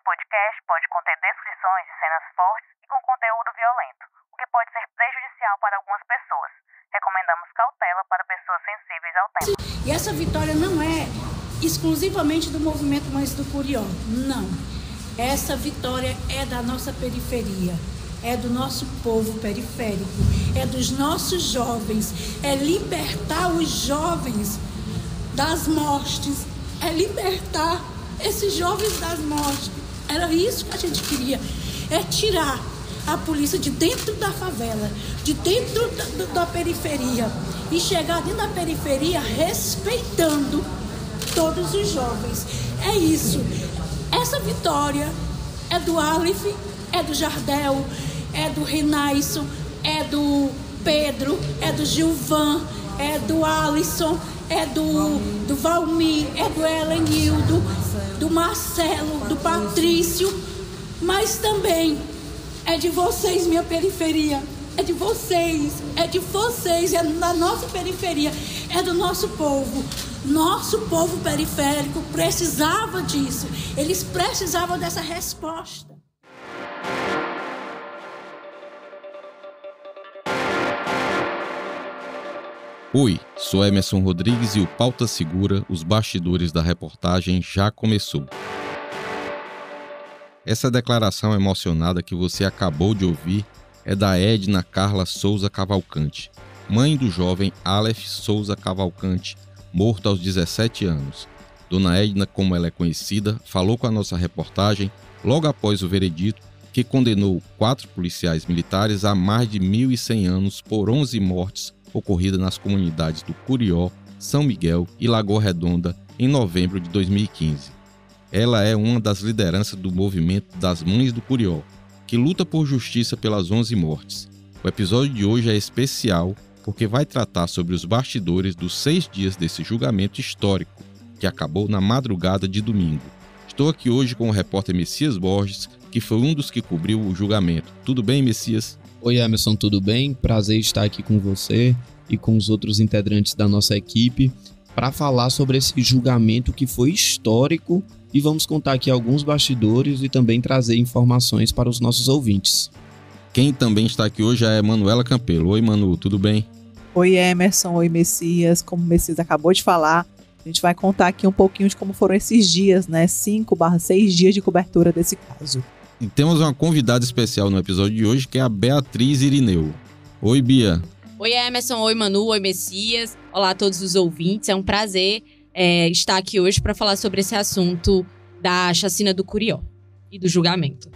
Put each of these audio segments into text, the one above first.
Esse podcast pode conter descrições de cenas fortes e com conteúdo violento, o que pode ser prejudicial para algumas pessoas. Recomendamos cautela para pessoas sensíveis ao tema. E essa vitória não é exclusivamente do movimento Mães do Curió, não. Essa vitória é da nossa periferia é do nosso povo periférico, é dos nossos jovens, é libertar os jovens das mortes, é libertar esses jovens das mortes. Era isso que a gente queria, é tirar a polícia de dentro da favela, de dentro da, da periferia e chegar dentro da periferia respeitando todos os jovens. É isso. Essa vitória é do Alif, é do Jardel, é do Renaisson, é do Pedro, é do Gilvan, é do Alisson, é do, do Valmir, é do Helenildo, do Marcelo, do Patrício, mas também é de vocês, minha periferia. É de vocês, é de vocês, é da nossa periferia, é do nosso povo. Nosso povo periférico precisava disso, eles precisavam dessa resposta. Oi, sou Emerson Rodrigues e o Pauta Segura, os bastidores da reportagem já começou. Essa declaração emocionada que você acabou de ouvir é da Edna Carla Souza Cavalcante, mãe do jovem Aleph Souza Cavalcante, morto aos 17 anos. Dona Edna, como ela é conhecida, falou com a nossa reportagem logo após o veredito que condenou quatro policiais militares a mais de 1.100 anos por 11 mortes ocorrida nas comunidades do Curió, São Miguel e Lagoa Redonda em novembro de 2015. Ela é uma das lideranças do movimento das Mães do Curió, que luta por justiça pelas 11 mortes. O episódio de hoje é especial porque vai tratar sobre os bastidores dos seis dias desse julgamento histórico, que acabou na madrugada de domingo. Estou aqui hoje com o repórter Messias Borges, que foi um dos que cobriu o julgamento. Tudo bem, Messias? Oi, Emerson, tudo bem? Prazer estar aqui com você e com os outros integrantes da nossa equipe para falar sobre esse julgamento que foi histórico e vamos contar aqui alguns bastidores e também trazer informações para os nossos ouvintes. Quem também está aqui hoje é Manuela Campelo. Oi, Manu, tudo bem? Oi, Emerson. Oi, Messias. Como o Messias acabou de falar, a gente vai contar aqui um pouquinho de como foram esses dias, né? Cinco barra seis dias de cobertura desse caso. E temos uma convidada especial no episódio de hoje, que é a Beatriz Irineu. Oi, Bia. Oi, Emerson. Oi, Manu. Oi, Messias. Olá a todos os ouvintes. É um prazer é, estar aqui hoje para falar sobre esse assunto da chacina do Curió e do julgamento.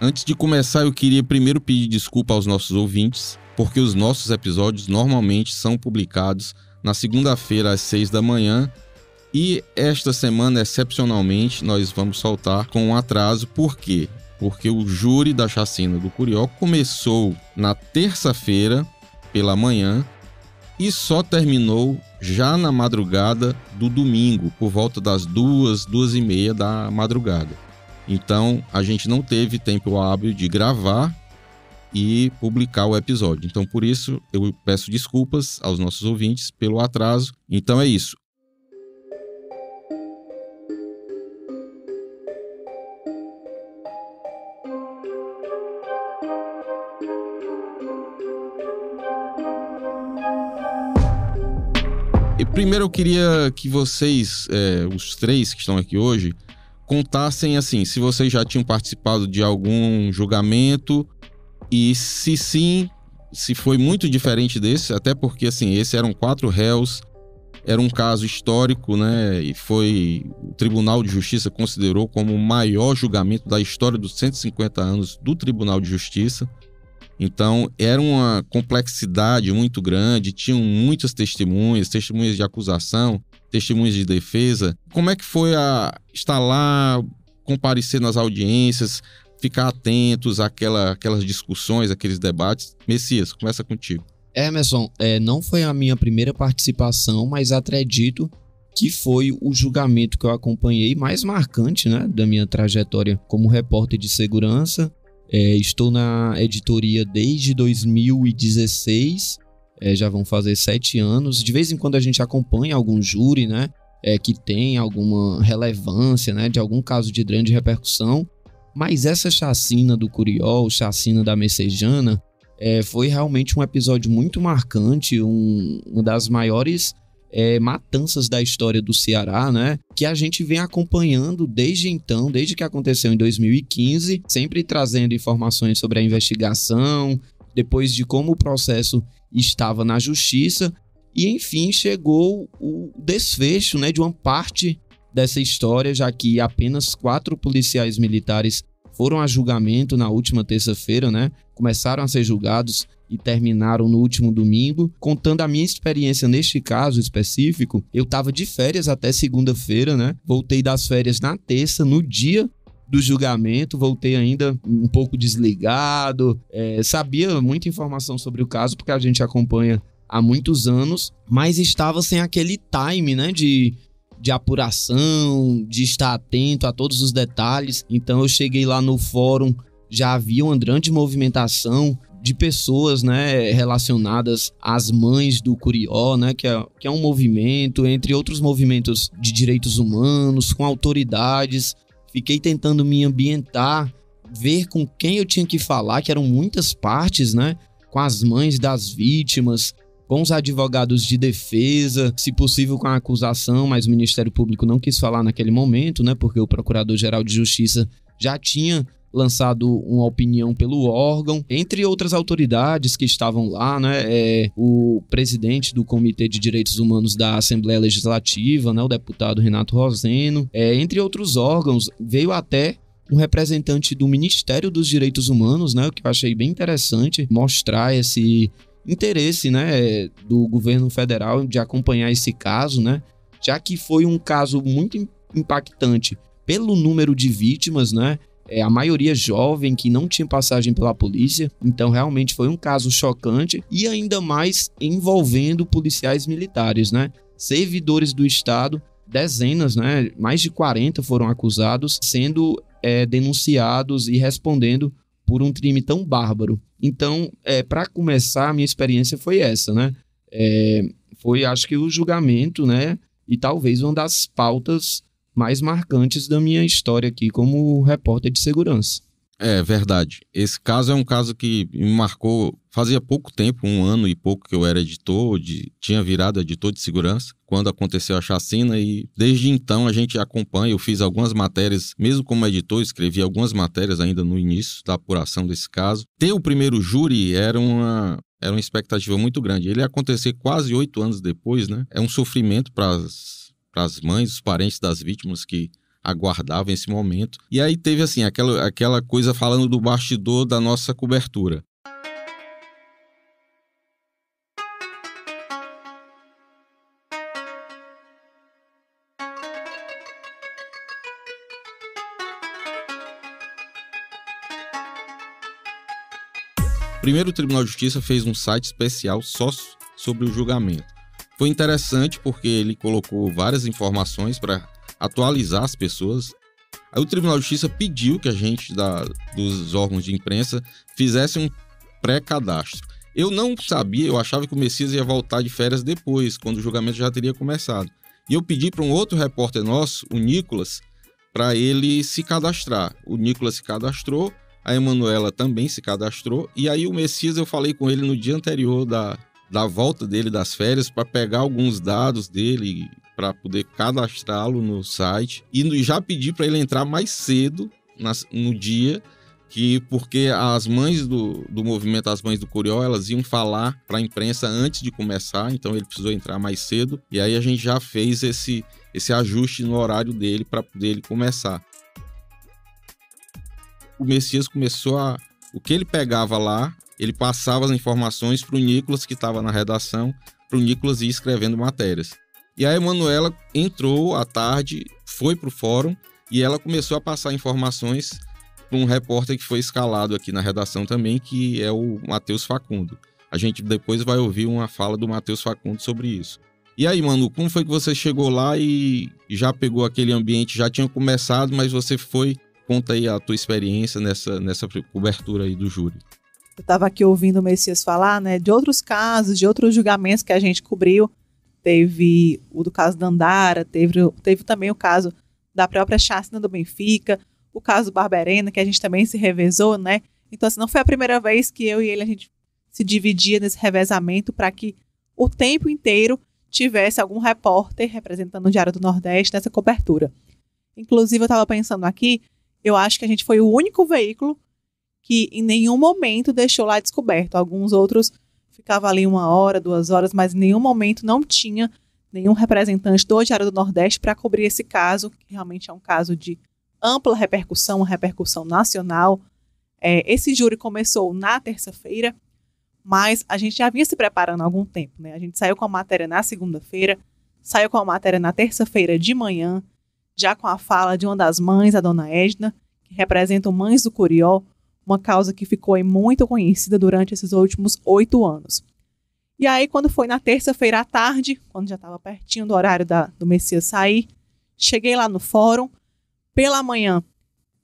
Antes de começar, eu queria primeiro pedir desculpa aos nossos ouvintes, porque os nossos episódios normalmente são publicados na segunda-feira às seis da manhã e esta semana, excepcionalmente, nós vamos soltar com um atraso, por quê? Porque o júri da chacina do Curió começou na terça-feira, pela manhã, e só terminou já na madrugada do domingo, por volta das duas, duas e meia da madrugada. Então, a gente não teve tempo hábil de gravar e publicar o episódio. Então, por isso, eu peço desculpas aos nossos ouvintes pelo atraso. Então, é isso. primeiro eu queria que vocês, é, os três que estão aqui hoje, contassem assim, se vocês já tinham participado de algum julgamento e se sim, se foi muito diferente desse, até porque assim, esse eram quatro réus, era um caso histórico, né? E foi o Tribunal de Justiça considerou como o maior julgamento da história dos 150 anos do Tribunal de Justiça. Então, era uma complexidade muito grande, tinham muitas testemunhas, testemunhas de acusação, testemunhas de defesa. Como é que foi a estar lá, comparecer nas audiências, ficar atentos àquela, àquelas discussões, aqueles debates? Messias, começa contigo. Emerson, é, não foi a minha primeira participação, mas acredito que foi o julgamento que eu acompanhei mais marcante né, da minha trajetória como repórter de segurança é, estou na editoria desde 2016, é, já vão fazer sete anos. De vez em quando a gente acompanha algum júri, né? É, que tem alguma relevância, né? De algum caso de grande repercussão. Mas essa chacina do Curiol, chacina da Messejana, é, foi realmente um episódio muito marcante, um, uma das maiores é, matanças da história do Ceará, né? Que a gente vem acompanhando desde então, desde que aconteceu em 2015, sempre trazendo informações sobre a investigação, depois de como o processo estava na justiça. E enfim, chegou o desfecho né, de uma parte dessa história, já que apenas quatro policiais militares foram a julgamento na última terça-feira, né? Começaram a ser julgados e terminaram no último domingo. Contando a minha experiência neste caso específico, eu estava de férias até segunda-feira, né? Voltei das férias na terça, no dia do julgamento, voltei ainda um pouco desligado, é, sabia muita informação sobre o caso, porque a gente acompanha há muitos anos, mas estava sem aquele time, né, de, de apuração, de estar atento a todos os detalhes. Então eu cheguei lá no fórum, já havia uma grande movimentação de pessoas né, relacionadas às mães do Curió, né, que, é, que é um movimento, entre outros movimentos de direitos humanos, com autoridades. Fiquei tentando me ambientar, ver com quem eu tinha que falar, que eram muitas partes, né? Com as mães das vítimas, com os advogados de defesa, se possível com a acusação, mas o Ministério Público não quis falar naquele momento, né? Porque o Procurador-Geral de Justiça já tinha lançado uma opinião pelo órgão, entre outras autoridades que estavam lá, né? É, o presidente do Comitê de Direitos Humanos da Assembleia Legislativa, né? O deputado Renato Roseno, é, entre outros órgãos, veio até um representante do Ministério dos Direitos Humanos, né? O que eu achei bem interessante mostrar esse interesse, né, é, do governo federal de acompanhar esse caso, né? Já que foi um caso muito impactante pelo número de vítimas, né? é, a maioria jovem que não tinha passagem pela polícia, então realmente foi um caso chocante e ainda mais envolvendo policiais militares, né? Servidores do Estado, dezenas, né? Mais de 40 foram acusados, sendo é, denunciados e respondendo por um crime tão bárbaro. Então, é, para começar, a minha experiência foi essa, né? É, foi, acho que, o julgamento, né? E talvez uma das pautas mais marcantes da minha história aqui como repórter de segurança. É verdade. Esse caso é um caso que me marcou. Fazia pouco tempo, um ano e pouco que eu era editor, de, tinha virado editor de segurança, quando aconteceu a chacina, e desde então a gente acompanha. Eu fiz algumas matérias, mesmo como editor, escrevi algumas matérias ainda no início da apuração desse caso. Ter o primeiro júri era uma, era uma expectativa muito grande. Ele ia acontecer quase oito anos depois, né? É um sofrimento para as para as mães, os parentes das vítimas que aguardavam esse momento. E aí teve assim aquela, aquela coisa falando do bastidor da nossa cobertura. Primeiro, o Tribunal de Justiça fez um site especial só sobre o julgamento. Foi interessante porque ele colocou várias informações para atualizar as pessoas. Aí o Tribunal de Justiça pediu que a gente da, dos órgãos de imprensa fizesse um pré-cadastro. Eu não sabia, eu achava que o Messias ia voltar de férias depois, quando o julgamento já teria começado. E eu pedi para um outro repórter nosso, o Nicolas, para ele se cadastrar. O Nicolas se cadastrou, a Emanuela também se cadastrou, e aí o Messias eu falei com ele no dia anterior da, da volta dele das férias para pegar alguns dados dele para poder cadastrá-lo no site e já pedi para ele entrar mais cedo no dia que porque as mães do, do movimento as mães do Curió elas iam falar para a imprensa antes de começar então ele precisou entrar mais cedo e aí a gente já fez esse esse ajuste no horário dele para poder ele começar o Messias começou a o que ele pegava lá ele passava as informações para o Nicolas, que estava na redação, para o Nicolas ir escrevendo matérias. E a Emanuela entrou à tarde, foi para o fórum e ela começou a passar informações para um repórter que foi escalado aqui na redação também, que é o Matheus Facundo. A gente depois vai ouvir uma fala do Matheus Facundo sobre isso. E aí, Manu, como foi que você chegou lá e já pegou aquele ambiente? Já tinha começado, mas você foi. Conta aí a tua experiência nessa, nessa cobertura aí do júri eu estava aqui ouvindo o Messias falar, né, de outros casos, de outros julgamentos que a gente cobriu. Teve o do caso da Andara, teve, teve também o caso da própria chacina do Benfica, o caso Barberena, que a gente também se revezou, né? Então, assim, não foi a primeira vez que eu e ele a gente se dividia nesse revezamento para que o tempo inteiro tivesse algum repórter representando o Diário do Nordeste nessa cobertura. Inclusive, eu estava pensando aqui, eu acho que a gente foi o único veículo que em nenhum momento deixou lá descoberto. Alguns outros ficavam ali uma hora, duas horas, mas em nenhum momento não tinha nenhum representante do Diário do Nordeste para cobrir esse caso, que realmente é um caso de ampla repercussão, uma repercussão nacional. É, esse júri começou na terça-feira, mas a gente já vinha se preparando há algum tempo. Né? A gente saiu com a matéria na segunda-feira, saiu com a matéria na terça-feira de manhã, já com a fala de uma das mães, a dona Edna, que representa o Mães do Curió, uma causa que ficou muito conhecida durante esses últimos oito anos. E aí, quando foi na terça-feira à tarde, quando já estava pertinho do horário da, do Messias sair, cheguei lá no fórum. Pela manhã,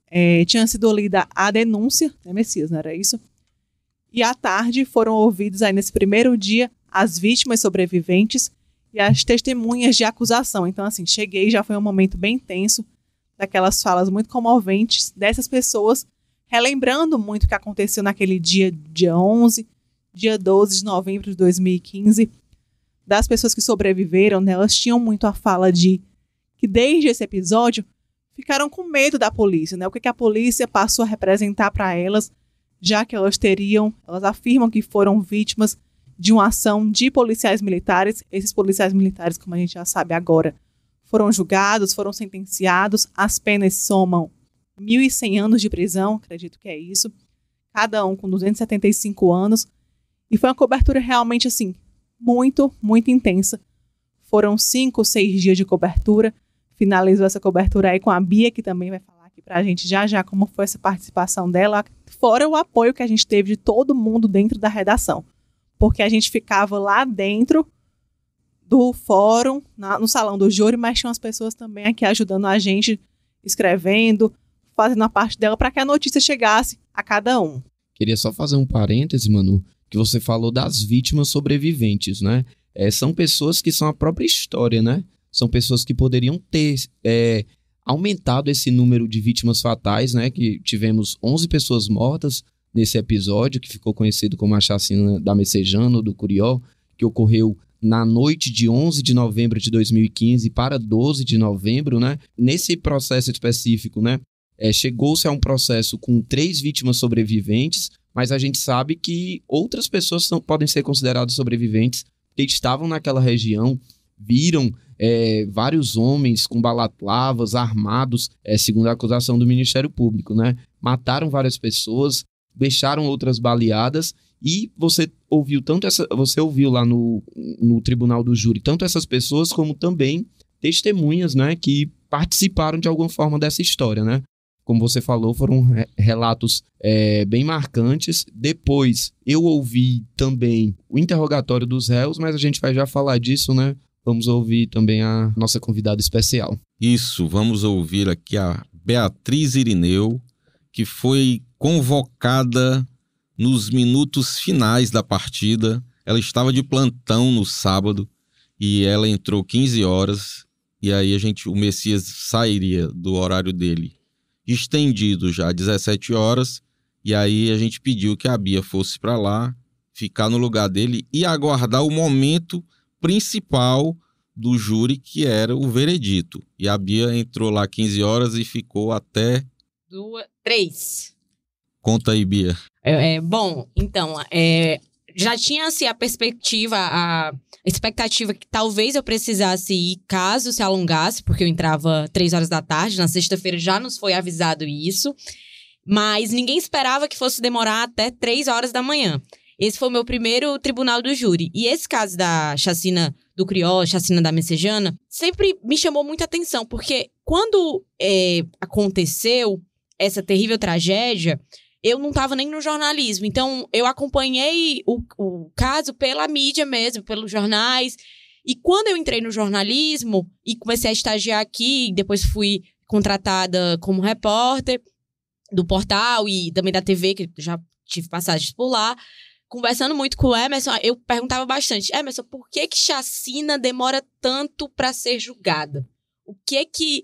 é, tinha sido lida a denúncia, né, Messias, não era isso? E à tarde foram ouvidos aí nesse primeiro dia as vítimas sobreviventes e as testemunhas de acusação. Então, assim, cheguei, já foi um momento bem tenso, daquelas falas muito comoventes dessas pessoas relembrando muito o que aconteceu naquele dia, de 11, dia 12 de novembro de 2015, das pessoas que sobreviveram, né, elas tinham muito a fala de que desde esse episódio ficaram com medo da polícia, né? O que, que a polícia passou a representar para elas, já que elas teriam, elas afirmam que foram vítimas de uma ação de policiais militares. Esses policiais militares, como a gente já sabe agora, foram julgados, foram sentenciados, as penas somam 1.100 anos de prisão, acredito que é isso, cada um com 275 anos, e foi uma cobertura realmente assim, muito, muito intensa. Foram cinco, seis dias de cobertura. Finalizou essa cobertura aí com a Bia, que também vai falar aqui para a gente já já como foi essa participação dela, fora o apoio que a gente teve de todo mundo dentro da redação. Porque a gente ficava lá dentro do fórum, na, no salão do júri, mas tinham as pessoas também aqui ajudando a gente, escrevendo, fazendo a parte dela para que a notícia chegasse a cada um. Queria só fazer um parêntese, Manu, que você falou das vítimas sobreviventes, né? É, são pessoas que são a própria história, né? São pessoas que poderiam ter é, aumentado esse número de vítimas fatais, né? Que tivemos 11 pessoas mortas nesse episódio, que ficou conhecido como a chacina da Messejano do Curió, que ocorreu na noite de 11 de novembro de 2015 para 12 de novembro, né? Nesse processo específico, né? É, Chegou-se a um processo com três vítimas sobreviventes, mas a gente sabe que outras pessoas são, podem ser consideradas sobreviventes que estavam naquela região, viram é, vários homens com balaclavas, armados, é, segundo a acusação do Ministério Público, né? Mataram várias pessoas, deixaram outras baleadas e você ouviu tanto essa, você ouviu lá no, no tribunal do júri tanto essas pessoas como também testemunhas, né, que participaram de alguma forma dessa história, né? como você falou, foram re relatos é, bem marcantes. Depois, eu ouvi também o interrogatório dos réus, mas a gente vai já falar disso, né? Vamos ouvir também a nossa convidada especial. Isso, vamos ouvir aqui a Beatriz Irineu, que foi convocada nos minutos finais da partida. Ela estava de plantão no sábado e ela entrou 15 horas e aí a gente o Messias sairia do horário dele estendido já 17 horas. E aí a gente pediu que a Bia fosse para lá, ficar no lugar dele e aguardar o momento principal do júri, que era o veredito. E a Bia entrou lá 15 horas e ficou até. Duas, três. Conta aí, Bia. É, é bom, então, é, já tinha assim, a perspectiva, a expectativa que talvez eu precisasse ir caso se alongasse, porque eu entrava três horas da tarde, na sexta-feira já nos foi avisado isso. Mas ninguém esperava que fosse demorar até três horas da manhã. Esse foi o meu primeiro tribunal do júri. E esse caso da chacina do Criol, chacina da Messejana, sempre me chamou muita atenção, porque quando é, aconteceu essa terrível tragédia, eu não estava nem no jornalismo. Então, eu acompanhei o, o caso pela mídia mesmo, pelos jornais. E quando eu entrei no jornalismo e comecei a estagiar aqui, depois fui contratada como repórter do portal e também da TV, que já tive passagens por lá. Conversando muito com o Emerson, eu perguntava bastante: Emerson, por que que chacina demora tanto para ser julgada? O que que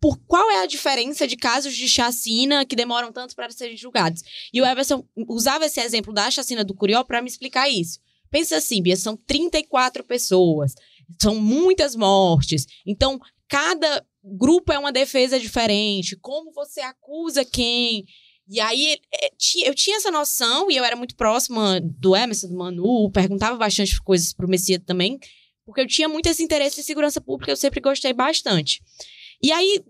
por qual é a diferença de casos de chacina que demoram tanto para serem julgados. E o Everson usava esse exemplo da chacina do Curió para me explicar isso. Pensa assim, Bia, são 34 pessoas, são muitas mortes. Então, cada grupo é uma defesa diferente. Como você acusa quem? E aí, é, eu tinha essa noção, e eu era muito próxima do Emerson, do Manu, perguntava bastante coisas pro Messias também, porque eu tinha muito esse interesse em segurança pública, eu sempre gostei bastante. E aí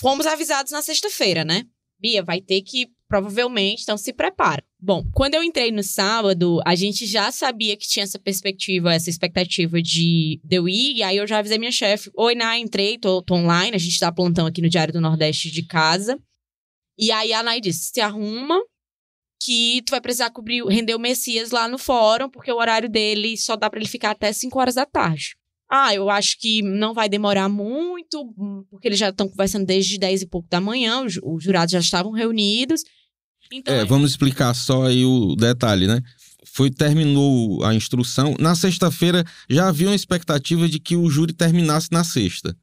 fomos avisados na sexta-feira, né? Bia, vai ter que provavelmente, então se prepara. Bom, quando eu entrei no sábado, a gente já sabia que tinha essa perspectiva, essa expectativa de, de eu ir, e aí eu já avisei minha chefe, oi, Nay, entrei, tô, tô, online, a gente tá plantão aqui no Diário do Nordeste de casa. E aí a Nay disse, se arruma, que tu vai precisar cobrir, render o Messias lá no fórum, porque o horário dele só dá para ele ficar até 5 horas da tarde. Ah, eu acho que não vai demorar muito, porque eles já estão conversando desde 10 e pouco da manhã, os, os jurados já estavam reunidos. Então, é, é, vamos explicar só aí o detalhe, né? Foi, terminou a instrução. Na sexta-feira já havia uma expectativa de que o júri terminasse na sexta.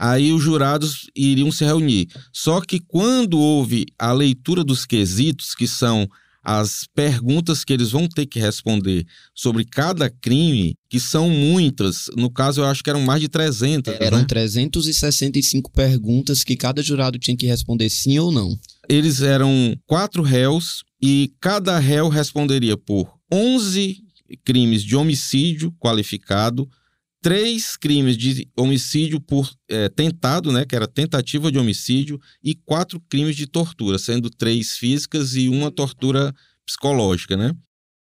Aí os jurados iriam se reunir. Só que quando houve a leitura dos quesitos, que são as perguntas que eles vão ter que responder sobre cada crime, que são muitas, no caso eu acho que eram mais de 300. É, né? eram né? 365 perguntas que cada jurado tinha que responder sim ou não. Eles eram quatro réus e cada réu responderia por 11 crimes de homicídio qualificado, três crimes de homicídio por é, tentado, né, que era tentativa de homicídio, e quatro crimes de tortura, sendo três físicas e uma tortura psicológica, né?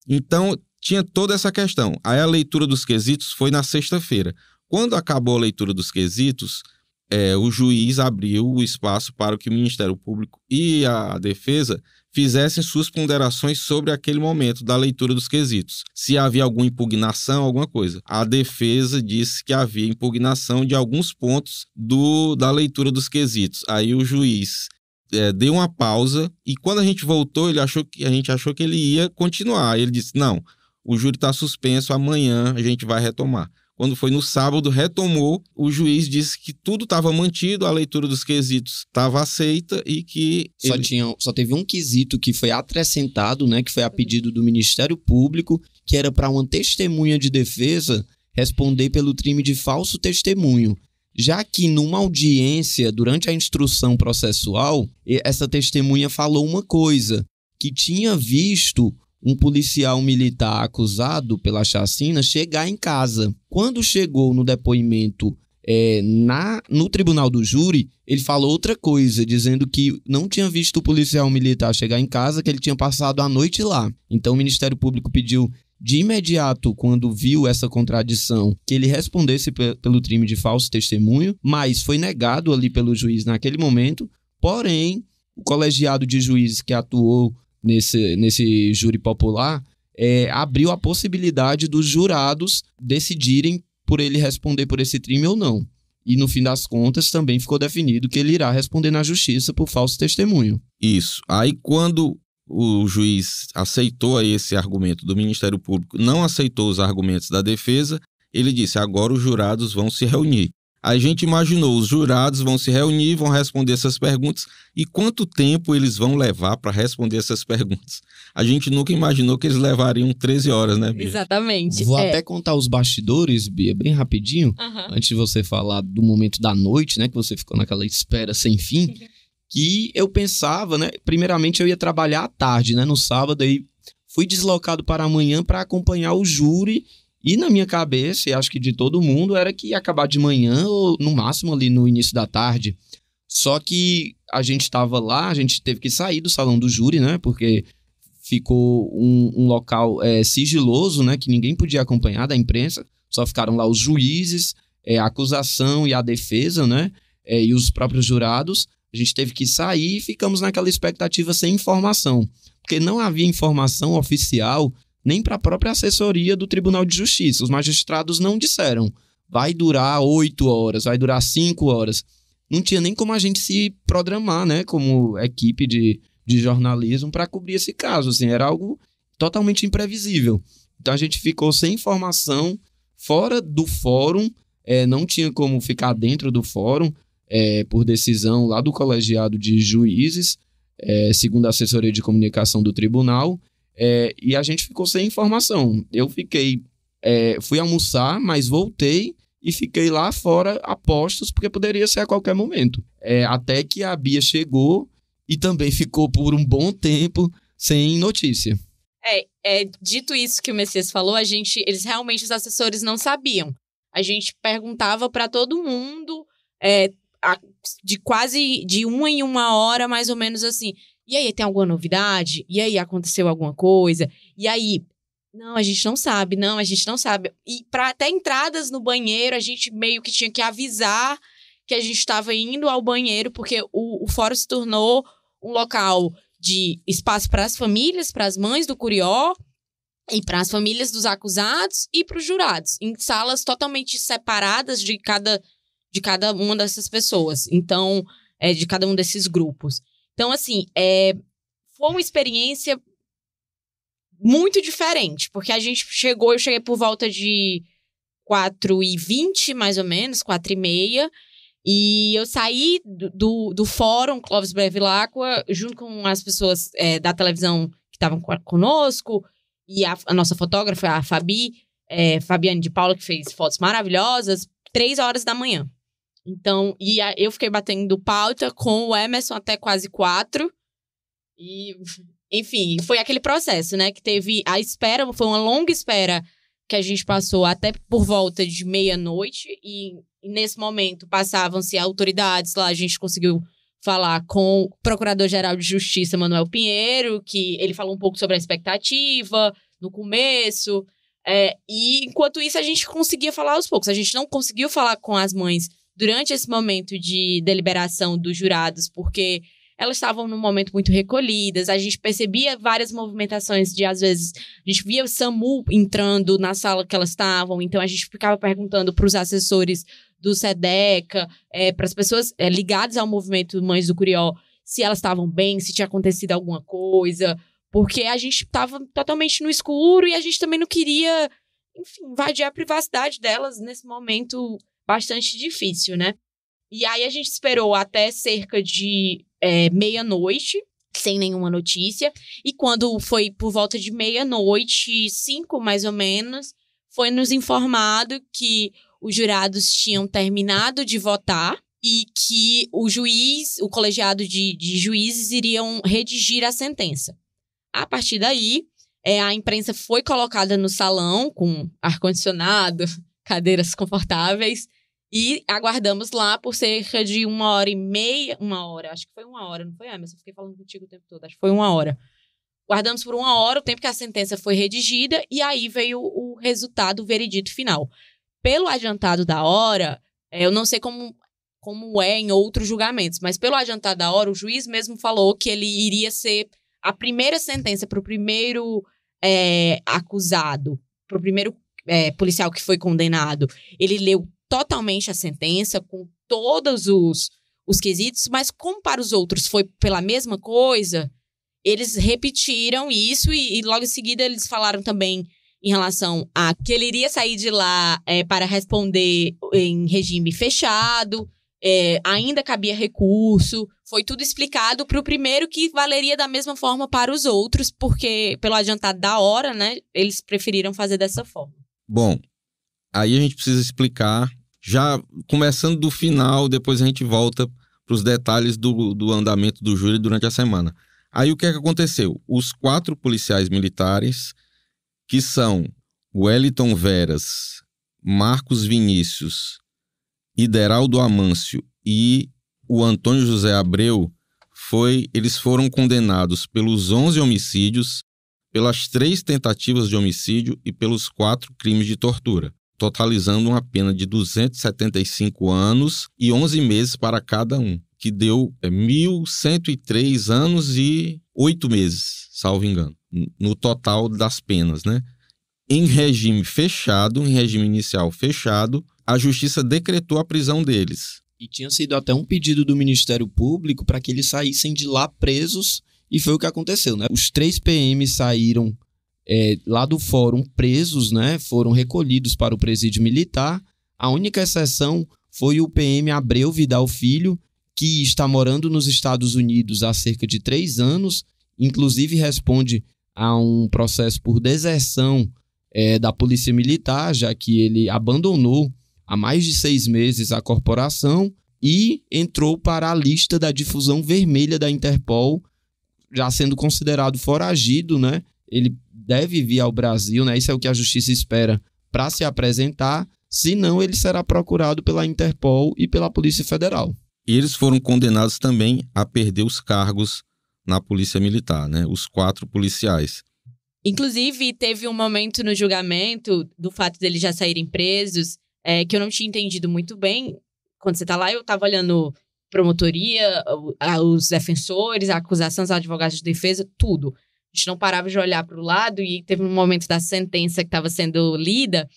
Então tinha toda essa questão. Aí a leitura dos quesitos foi na sexta-feira. Quando acabou a leitura dos quesitos, é, o juiz abriu o espaço para que o Ministério Público e a defesa fizessem suas ponderações sobre aquele momento da leitura dos quesitos, se havia alguma impugnação, alguma coisa. A defesa disse que havia impugnação de alguns pontos do da leitura dos quesitos. Aí o juiz é, deu uma pausa e quando a gente voltou, ele achou que a gente achou que ele ia continuar. Ele disse: "Não, o júri está suspenso, amanhã a gente vai retomar". Quando foi no sábado, retomou. O juiz disse que tudo estava mantido, a leitura dos quesitos estava aceita e que. Só, ele... tinha, só teve um quesito que foi acrescentado, né? Que foi a pedido do Ministério Público, que era para uma testemunha de defesa responder pelo crime de falso testemunho. Já que numa audiência, durante a instrução processual, essa testemunha falou uma coisa, que tinha visto um policial militar acusado pela chacina chegar em casa. Quando chegou no depoimento é, na, no tribunal do júri, ele falou outra coisa, dizendo que não tinha visto o policial militar chegar em casa, que ele tinha passado a noite lá. Então o Ministério Público pediu de imediato, quando viu essa contradição, que ele respondesse pelo crime de falso testemunho, mas foi negado ali pelo juiz naquele momento. Porém, o colegiado de juízes que atuou nesse, nesse júri popular é, abriu a possibilidade dos jurados decidirem por ele responder por esse crime ou não. E no fim das contas também ficou definido que ele irá responder na justiça por falso testemunho. Isso. Aí quando o juiz aceitou esse argumento do Ministério Público, não aceitou os argumentos da defesa, ele disse: agora os jurados vão se reunir. A gente imaginou, os jurados vão se reunir, vão responder essas perguntas e quanto tempo eles vão levar para responder essas perguntas. A gente nunca imaginou que eles levariam 13 horas, né, Bia? Exatamente. Vou é. até contar os bastidores, Bia, bem rapidinho, uhum. antes de você falar do momento da noite, né, que você ficou naquela espera sem fim, que eu pensava, né, primeiramente eu ia trabalhar à tarde, né, no sábado aí fui deslocado para amanhã para acompanhar o júri e na minha cabeça, e acho que de todo mundo, era que ia acabar de manhã ou no máximo ali no início da tarde. Só que a gente estava lá, a gente teve que sair do salão do júri, né? Porque ficou um, um local é, sigiloso, né? Que ninguém podia acompanhar da imprensa. Só ficaram lá os juízes, é, a acusação e a defesa, né? É, e os próprios jurados. A gente teve que sair e ficamos naquela expectativa sem informação. Porque não havia informação oficial nem para a própria assessoria do Tribunal de Justiça. Os magistrados não disseram vai durar oito horas, vai durar cinco horas. Não tinha nem como a gente se programar, né, como equipe de, de jornalismo, para cobrir esse caso. Assim, era algo totalmente imprevisível. Então a gente ficou sem informação, fora do fórum, é, não tinha como ficar dentro do fórum, é, por decisão lá do colegiado de juízes, é, segundo a assessoria de comunicação do tribunal. É, e a gente ficou sem informação. Eu fiquei, é, fui almoçar, mas voltei e fiquei lá fora a postos, porque poderia ser a qualquer momento. É, até que a Bia chegou e também ficou por um bom tempo sem notícia. É, é dito isso que o Messias falou, a gente, eles realmente os assessores não sabiam. A gente perguntava para todo mundo, é, a, de quase de uma em uma hora, mais ou menos assim. E aí, tem alguma novidade? E aí, aconteceu alguma coisa? E aí, não, a gente não sabe, não, a gente não sabe. E para até entradas no banheiro, a gente meio que tinha que avisar que a gente estava indo ao banheiro, porque o, o fórum se tornou um local de espaço para as famílias, para as mães do Curió, e para as famílias dos acusados e para os jurados, em salas totalmente separadas de cada, de cada uma dessas pessoas. Então, é, de cada um desses grupos. Então, assim, é, foi uma experiência muito diferente, porque a gente chegou, eu cheguei por volta de 4 e 20, mais ou menos, 4 e meia, e eu saí do, do, do fórum Clóvis Bevilacqua, junto com as pessoas é, da televisão que estavam conosco, e a, a, nossa fotógrafa, a Fabi, é, Fabiane de Paula, que fez fotos maravilhosas, três horas da manhã. Então, e a, eu fiquei batendo pauta com o Emerson até quase quatro. E, enfim, foi aquele processo, né? Que teve a espera, foi uma longa espera que a gente passou até por volta de meia-noite. E, e nesse momento passavam-se autoridades lá, a gente conseguiu falar com o Procurador-Geral de Justiça, Manuel Pinheiro, que ele falou um pouco sobre a expectativa no começo. É, e enquanto isso, a gente conseguia falar aos poucos. A gente não conseguiu falar com as mães durante esse momento de deliberação dos jurados, porque elas estavam num momento muito recolhidas, a gente percebia várias movimentações de, às vezes, a gente via o SAMU entrando na sala que elas estavam, então a gente ficava perguntando para os assessores do SEDECA, é, para as pessoas é, ligadas ao movimento Mães do Curió, se elas estavam bem, se tinha acontecido alguma coisa, porque a gente estava totalmente no escuro e a gente também não queria, enfim, invadir a privacidade delas nesse momento bastante difícil, né? E aí a gente esperou até cerca de é, meia-noite, sem nenhuma notícia. E quando foi por volta de meia-noite, cinco mais ou menos, foi nos informado que os jurados tinham terminado de votar e que o juiz, o colegiado de, de juízes, iriam redigir a sentença. A partir daí, é, a imprensa foi colocada no salão com ar-condicionado, cadeiras confortáveis, e aguardamos lá por cerca de uma hora e meia, uma hora, acho que foi uma hora, não foi, mas Eu fiquei falando contigo o tempo todo, acho que foi uma hora. Guardamos por uma hora o tempo que a sentença foi redigida e aí veio o resultado, o veredito final. Pelo adiantado da hora, é, eu não sei como, como é em outros julgamentos, mas pelo adiantado da hora, o juiz mesmo falou que ele iria ser a primeira sentença para o primeiro é, acusado, para o primeiro é, policial que foi condenado. Ele leu totalmente a sentença, com todos os, os quesitos, mas como para os outros foi pela mesma coisa, eles repetiram isso e, e logo em seguida eles falaram também em relação a que ele iria sair de lá é, para responder em regime fechado, é, ainda cabia recurso, foi tudo explicado para o primeiro que valeria da mesma forma para os outros, porque pelo adiantado da hora, né, eles preferiram fazer dessa forma. Bom, Aí a gente precisa explicar, já começando do final, depois a gente volta para os detalhes do, do andamento do júri durante a semana. Aí o que, é que aconteceu? Os quatro policiais militares, que são Wellington Veras, Marcos Vinícius, Ideraldo Amâncio e o Antônio José Abreu, foi, eles foram condenados pelos 11 homicídios, pelas três tentativas de homicídio e pelos quatro crimes de tortura totalizando uma pena de 275 anos e 11 meses para cada um, que deu 1.103 é, anos e 8 meses, salvo engano, no total das penas, né? Em regime fechado, em regime inicial fechado, a justiça decretou a prisão deles. E tinha sido até um pedido do Ministério Público para que eles saíssem de lá presos, e foi o que aconteceu, né? Os três PMs saíram é, lá do fórum presos, né, foram recolhidos para o presídio militar. A única exceção foi o PM Abreu Vidal Filho, que está morando nos Estados Unidos há cerca de três anos, inclusive responde a um processo por deserção é, da Polícia Militar, já que ele abandonou há mais de seis meses a corporação e entrou para a lista da difusão vermelha da Interpol, já sendo considerado foragido, né? Ele deve vir ao Brasil, né? Isso é o que a justiça espera para se apresentar, senão ele será procurado pela Interpol e pela Polícia Federal. E eles foram condenados também a perder os cargos na Polícia Militar, né? Os quatro policiais. Inclusive, teve um momento no julgamento do fato deles já saírem presos, é, que eu não tinha entendido muito bem. Quando você está lá, eu estava olhando promotoria, os defensores, a acusação, os advogados de defesa, tudo gente não parava de olhar para o lado e teve um momento da sentença que estava sendo lida,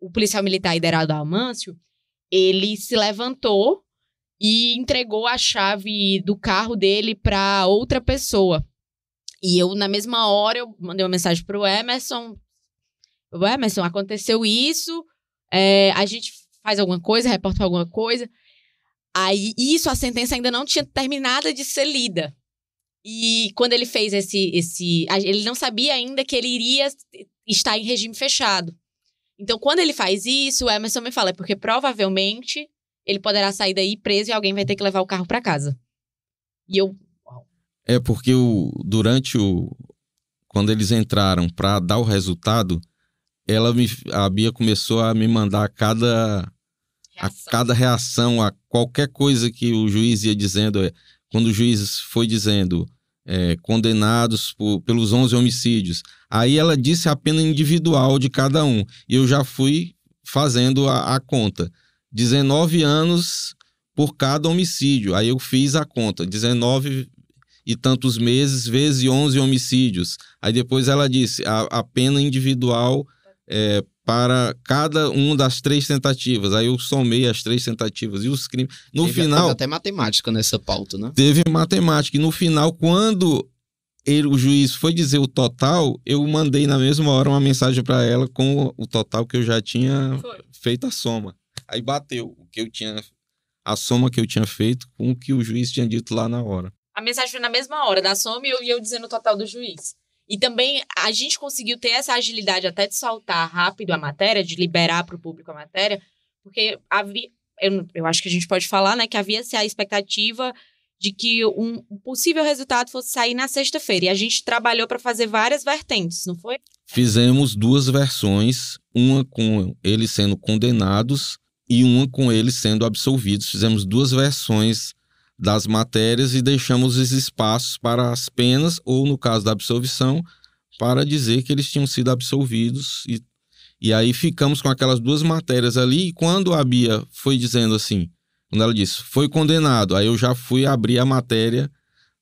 o policial militar liderado Amâncio, ele se levantou e entregou a chave do carro dele para outra pessoa. E eu, na mesma hora, eu mandei uma mensagem para o Emerson. O Emerson, aconteceu isso, é, a gente faz alguma coisa, reporta alguma coisa. Aí, isso, a sentença ainda não tinha terminado de ser lida. E quando ele fez esse, esse. Ele não sabia ainda que ele iria estar em regime fechado. Então, quando ele faz isso, o Emerson me fala, é porque provavelmente ele poderá sair daí preso e alguém vai ter que levar o carro para casa. E eu. É porque o, durante o. Quando eles entraram para dar o resultado, ela me, a Bia começou a me mandar a cada reação. a cada reação, a qualquer coisa que o juiz ia dizendo. É, quando o juiz foi dizendo é, condenados por, pelos 11 homicídios, aí ela disse a pena individual de cada um. E eu já fui fazendo a, a conta. 19 anos por cada homicídio. Aí eu fiz a conta. 19 e tantos meses vezes 11 homicídios. Aí depois ela disse a, a pena individual é, para cada uma das três tentativas. Aí eu somei as três tentativas e os crimes. No teve final. Teve até matemática nessa pauta, né? Teve matemática. E no final, quando ele, o juiz foi dizer o total, eu mandei na mesma hora uma mensagem para ela com o total que eu já tinha foi. feito a soma. Aí bateu o que eu tinha. A soma que eu tinha feito com o que o juiz tinha dito lá na hora. A mensagem foi na mesma hora da soma e eu, ia eu dizendo o total do juiz. E também a gente conseguiu ter essa agilidade até de soltar rápido a matéria, de liberar para o público a matéria, porque havia, eu, eu acho que a gente pode falar, né, que havia-se assim, a expectativa de que um possível resultado fosse sair na sexta-feira. E a gente trabalhou para fazer várias vertentes, não foi? Fizemos duas versões, uma com eles sendo condenados e uma com eles sendo absolvidos. Fizemos duas versões das matérias e deixamos os espaços para as penas, ou no caso da absolvição, para dizer que eles tinham sido absolvidos. E, e aí ficamos com aquelas duas matérias ali. E quando a Bia foi dizendo assim, quando ela disse, foi condenado, aí eu já fui abrir a matéria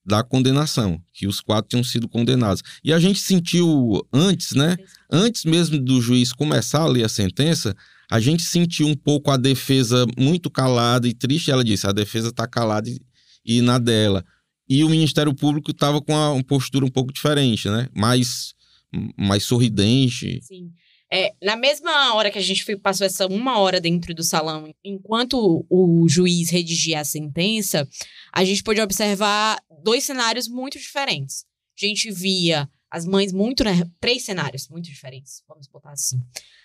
da condenação, que os quatro tinham sido condenados. E a gente sentiu antes, né? Antes mesmo do juiz começar a ler a sentença, a gente sentiu um pouco a defesa muito calada e triste. Ela disse: a defesa está calada e, na dela. E o Ministério Público estava com uma, postura um pouco diferente, né? Mais, mais sorridente. Sim. É, na mesma hora que a gente passou essa uma hora dentro do salão, enquanto o juiz redigia a sentença, a gente pôde observar dois cenários muito diferentes. A gente via as mães muito. Né, três cenários muito diferentes, vamos botar assim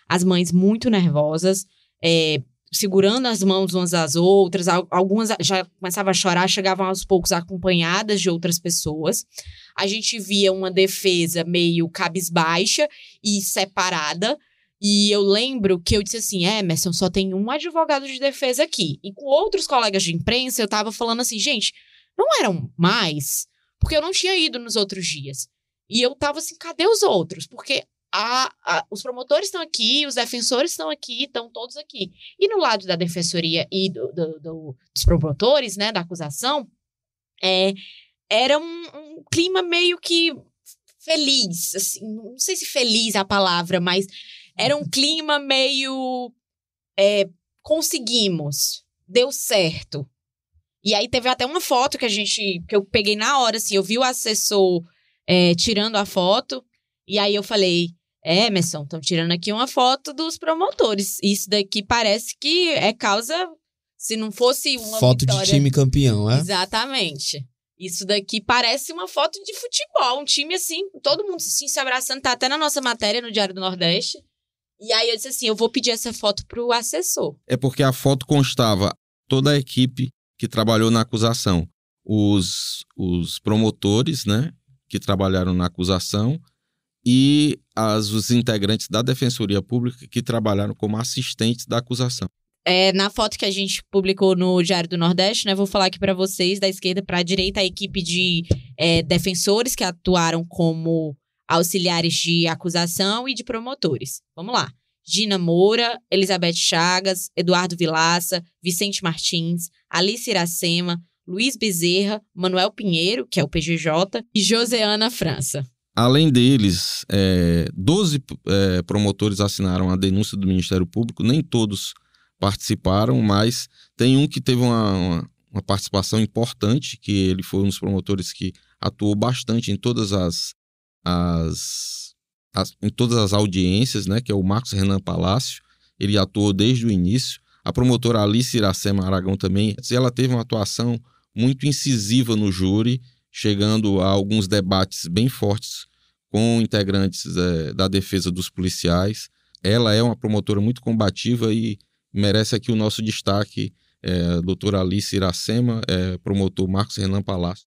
as mães muito nervosas, é, segurando as mãos umas às outras, algumas já começavam a chorar, chegavam aos poucos acompanhadas de outras pessoas. A gente via uma defesa meio cabisbaixa e separada. E eu lembro que eu disse assim: Emerson, só tem um advogado de defesa aqui. E com outros colegas de imprensa, eu tava falando assim, gente, não eram mais, porque eu não tinha ido nos outros dias. E eu tava assim, cadê os outros? Porque a, a, os promotores estão aqui, os defensores estão aqui, estão todos aqui. E no lado da defensoria e do, do, do, dos promotores, né, da acusação, é, era um, um, clima meio que feliz, assim, não sei se feliz é a palavra, mas era um clima meio é, conseguimos, deu certo. E aí teve até uma foto que a gente, que eu peguei na hora, assim, eu vi o assessor é, tirando a foto, e aí eu falei, Emerson, estão tirando aqui uma foto dos promotores. Isso daqui parece que é causa, se não fosse uma foto vitória... de time campeão, é? Exatamente. Isso daqui parece uma foto de futebol, um time assim, todo mundo assim, se abraçando, tá até na nossa matéria no Diário do Nordeste. E aí eu disse assim, eu vou pedir essa foto pro assessor. É porque a foto constava toda a equipe que trabalhou na acusação, os, os promotores, né, que trabalharam na acusação, e as, os integrantes da Defensoria Pública que trabalharam como assistentes da acusação. É, na foto que a gente publicou no Diário do Nordeste, né, vou falar aqui para vocês, da esquerda para a direita, a equipe de é, defensores que atuaram como auxiliares de acusação e de promotores. Vamos lá. Gina Moura, Elizabeth Chagas, Eduardo Vilaça, Vicente Martins, Alice Iracema, Luiz Bezerra, Manuel Pinheiro, que é o PGJ, e Joseana França. Além deles, é, 12 é, promotores assinaram a denúncia do Ministério Público, nem todos participaram, mas tem um que teve uma, uma, uma participação importante, que ele foi um dos promotores que atuou bastante em todas as, as, as em todas as audiências, né, que é o Marcos Renan Palácio, ele atuou desde o início. A promotora Alice Iracema Aragão também, ela teve uma atuação muito incisiva no júri, chegando a alguns debates bem fortes com integrantes é, da defesa dos policiais. Ela é uma promotora muito combativa e merece aqui o nosso destaque, é, doutora Alice Iracema, é, promotor Marcos Renan Palácio.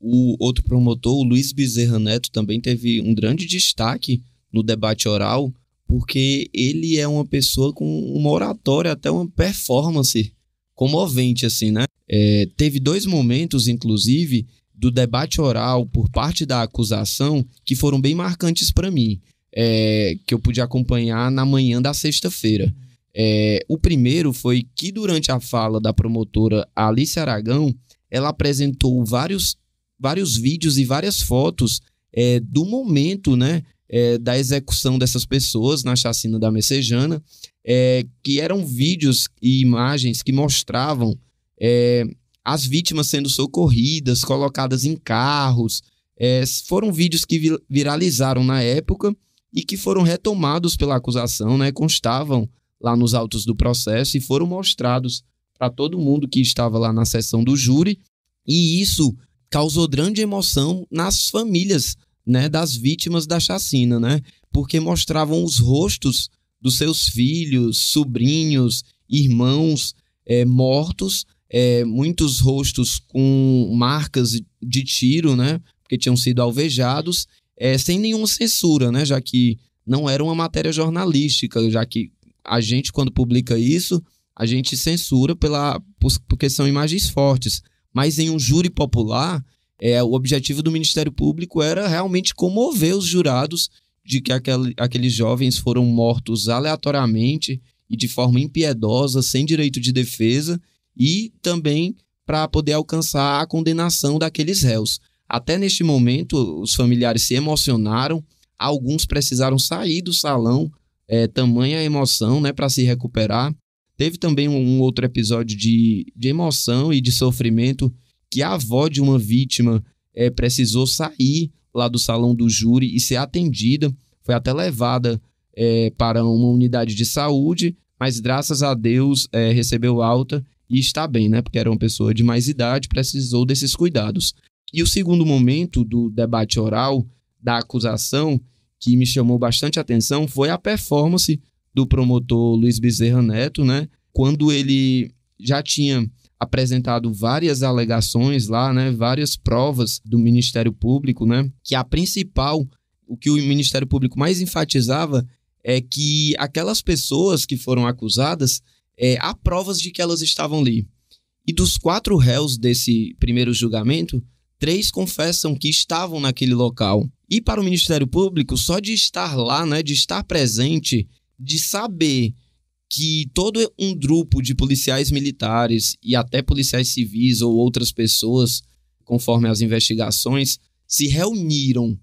O outro promotor, o Luiz Bezerra Neto, também teve um grande destaque no debate oral, porque ele é uma pessoa com uma oratória, até uma performance comovente, assim, né? É, teve dois momentos, inclusive, do debate oral por parte da acusação que foram bem marcantes para mim, é, que eu pude acompanhar na manhã da sexta-feira. É, o primeiro foi que, durante a fala da promotora Alice Aragão, ela apresentou vários, vários vídeos e várias fotos é, do momento né, é, da execução dessas pessoas na chacina da Messejana, é, que eram vídeos e imagens que mostravam é, as vítimas sendo socorridas, colocadas em carros. É, foram vídeos que viralizaram na época e que foram retomados pela acusação, né? Constavam lá nos autos do processo e foram mostrados para todo mundo que estava lá na sessão do júri. E isso causou grande emoção nas famílias, né, das vítimas da chacina, né? Porque mostravam os rostos dos seus filhos, sobrinhos, irmãos é, mortos é, muitos rostos com marcas de tiro, né? Porque tinham sido alvejados, é, sem nenhuma censura, né? Já que não era uma matéria jornalística, já que a gente, quando publica isso, a gente censura pela, porque são imagens fortes. Mas em um júri popular, é, o objetivo do Ministério Público era realmente comover os jurados de que aquele, aqueles jovens foram mortos aleatoriamente e de forma impiedosa, sem direito de defesa, e também para poder alcançar a condenação daqueles réus. Até neste momento, os familiares se emocionaram, alguns precisaram sair do salão, é, tamanha emoção, né, para se recuperar. Teve também um, outro episódio de, de emoção e de sofrimento que a avó de uma vítima é, precisou sair lá do salão do júri e ser atendida. Foi até levada é, para uma unidade de saúde, mas graças a Deus é, recebeu alta e está bem, né? Porque era uma pessoa de mais idade, precisou desses cuidados. E o segundo momento do debate oral, da acusação, que me chamou bastante atenção foi a performance do promotor Luiz Bezerra Neto, né? Quando ele já tinha apresentado várias alegações lá, né, várias provas do Ministério Público, né, que a principal, o que o Ministério Público mais enfatizava é que aquelas pessoas que foram acusadas é, há provas de que elas estavam ali. E dos quatro réus desse primeiro julgamento, três confessam que estavam naquele local. E para o Ministério Público, só de estar lá, né, de estar presente, de saber que todo um grupo de policiais militares e até policiais civis ou outras pessoas, conforme as investigações, se reuniram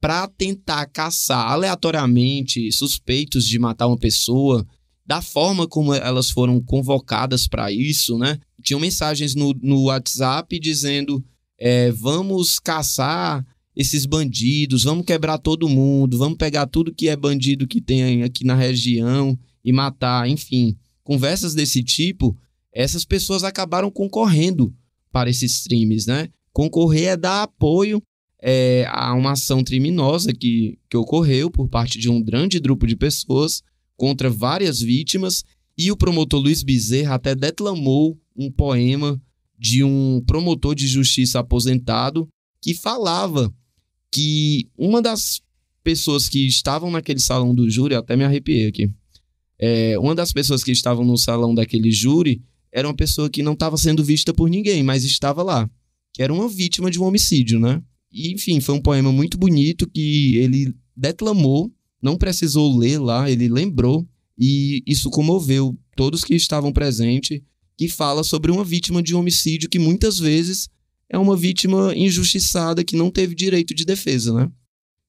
para tentar caçar aleatoriamente suspeitos de matar uma pessoa, da forma como elas foram convocadas para isso, né? Tinham mensagens no, no WhatsApp dizendo: é, vamos caçar esses bandidos, vamos quebrar todo mundo, vamos pegar tudo que é bandido que tem aqui na região e matar, enfim. Conversas desse tipo, essas pessoas acabaram concorrendo para esses crimes, né? Concorrer é dar apoio é, a uma ação criminosa que, que ocorreu por parte de um grande grupo de pessoas contra várias vítimas e o promotor Luiz Bezerra até declamou um poema de um promotor de justiça aposentado que falava que uma das pessoas que estavam naquele salão do júri, até me arrepiei aqui, é, uma das pessoas que estavam no salão daquele júri era uma pessoa que não estava sendo vista por ninguém, mas estava lá, que era uma vítima de um homicídio, né? E, enfim, foi um poema muito bonito que ele declamou não precisou ler lá, ele lembrou e isso comoveu todos que estavam presentes, que fala sobre uma vítima de um homicídio que muitas vezes é uma vítima injustiçada que não teve direito de defesa, né?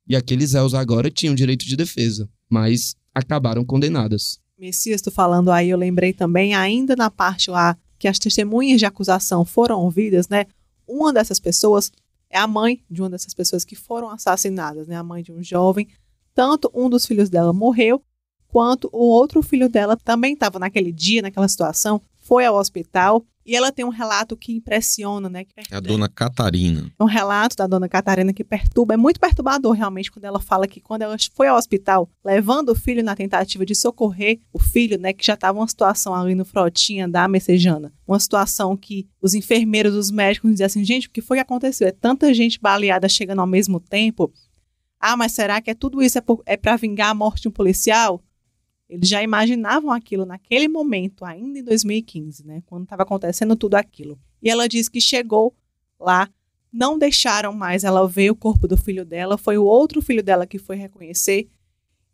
E aqueles réus agora tinham direito de defesa, mas acabaram condenadas. Messias, tu falando aí, eu lembrei também, ainda na parte lá que as testemunhas de acusação foram ouvidas, né? Uma dessas pessoas é a mãe de uma dessas pessoas que foram assassinadas, né? A mãe de um jovem tanto um dos filhos dela morreu, quanto o outro filho dela também estava naquele dia, naquela situação, foi ao hospital e ela tem um relato que impressiona, né? Que é a dona Catarina. É um relato da dona Catarina que perturba, é muito perturbador realmente quando ela fala que quando ela foi ao hospital levando o filho na tentativa de socorrer o filho, né, que já estava uma situação ali no frotinha da Messejana, uma situação que os enfermeiros, os médicos diziam assim, gente, o que foi que aconteceu? É tanta gente baleada chegando ao mesmo tempo ah, mas será que é tudo isso é para é vingar a morte de um policial? Eles já imaginavam aquilo naquele momento, ainda em 2015, né? Quando estava acontecendo tudo aquilo. E ela diz que chegou lá, não deixaram mais ela ver o corpo do filho dela. Foi o outro filho dela que foi reconhecer.